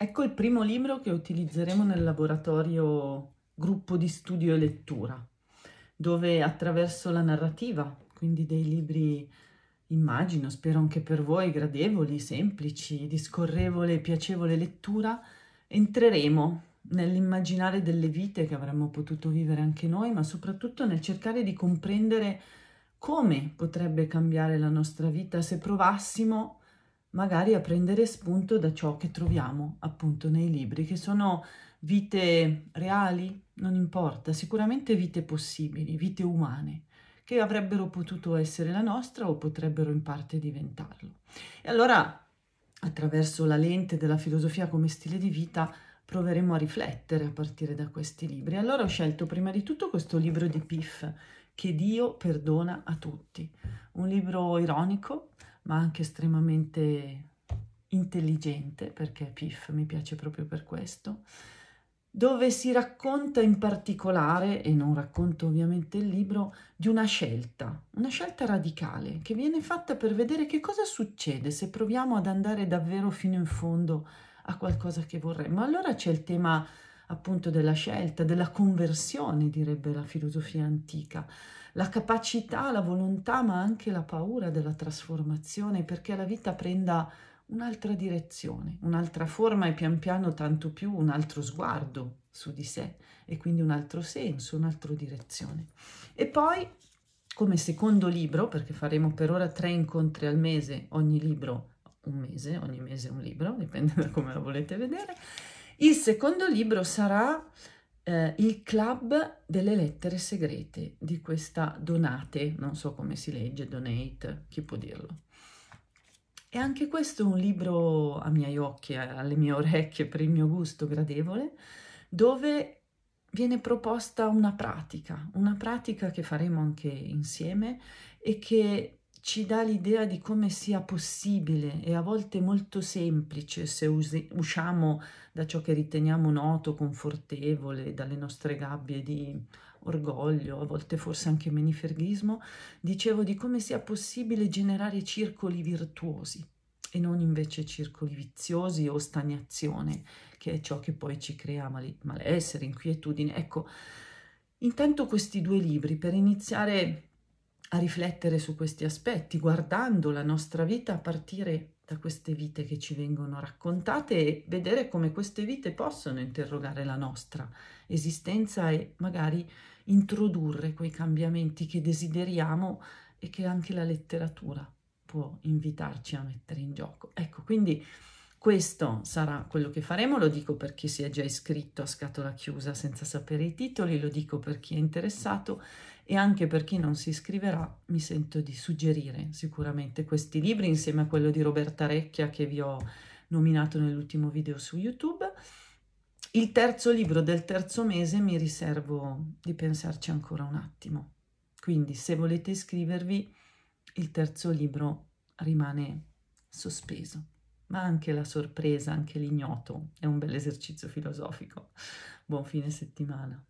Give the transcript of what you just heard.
Ecco il primo libro che utilizzeremo nel laboratorio gruppo di studio e lettura, dove attraverso la narrativa, quindi dei libri immagino, spero anche per voi, gradevoli, semplici, di scorrevole e piacevole lettura, entreremo nell'immaginare delle vite che avremmo potuto vivere anche noi, ma soprattutto nel cercare di comprendere come potrebbe cambiare la nostra vita se provassimo magari a prendere spunto da ciò che troviamo appunto nei libri, che sono vite reali, non importa, sicuramente vite possibili, vite umane, che avrebbero potuto essere la nostra o potrebbero in parte diventarlo. E allora, attraverso la lente della filosofia come stile di vita, proveremo a riflettere a partire da questi libri. Allora ho scelto prima di tutto questo libro di Piff, Che Dio perdona a tutti, un libro ironico, ma anche estremamente intelligente, perché Pif mi piace proprio per questo, dove si racconta in particolare, e non racconto ovviamente il libro, di una scelta, una scelta radicale che viene fatta per vedere che cosa succede se proviamo ad andare davvero fino in fondo a qualcosa che vorremmo. Allora c'è il tema appunto della scelta, della conversione, direbbe la filosofia antica, la capacità, la volontà, ma anche la paura della trasformazione, perché la vita prenda un'altra direzione, un'altra forma e pian piano tanto più un altro sguardo su di sé e quindi un altro senso, un'altra direzione. E poi come secondo libro, perché faremo per ora tre incontri al mese, ogni libro un mese, ogni mese un libro, dipende da come lo volete vedere, il secondo libro sarà eh, Il Club delle Lettere Segrete di questa Donate, non so come si legge, Donate, chi può dirlo. E anche questo è un libro a miei occhi, eh, alle mie orecchie, per il mio gusto gradevole, dove viene proposta una pratica, una pratica che faremo anche insieme e che ci dà l'idea di come sia possibile e a volte molto semplice se usciamo da ciò che riteniamo noto, confortevole, dalle nostre gabbie di orgoglio, a volte forse anche meniferghismo, dicevo di come sia possibile generare circoli virtuosi e non invece circoli viziosi o stagnazione, che è ciò che poi ci crea mal malessere, inquietudine. Ecco, intanto questi due libri per iniziare a riflettere su questi aspetti, guardando la nostra vita a partire da queste vite che ci vengono raccontate e vedere come queste vite possono interrogare la nostra esistenza e magari introdurre quei cambiamenti che desideriamo e che anche la letteratura può invitarci a mettere in gioco. Ecco, quindi questo sarà quello che faremo, lo dico per chi si è già iscritto a scatola chiusa senza sapere i titoli, lo dico per chi è interessato e anche per chi non si iscriverà mi sento di suggerire sicuramente questi libri insieme a quello di Roberta Recchia che vi ho nominato nell'ultimo video su YouTube. Il terzo libro del terzo mese mi riservo di pensarci ancora un attimo. Quindi se volete iscrivervi, il terzo libro rimane sospeso ma anche la sorpresa, anche l'ignoto. È un bel esercizio filosofico. Buon fine settimana.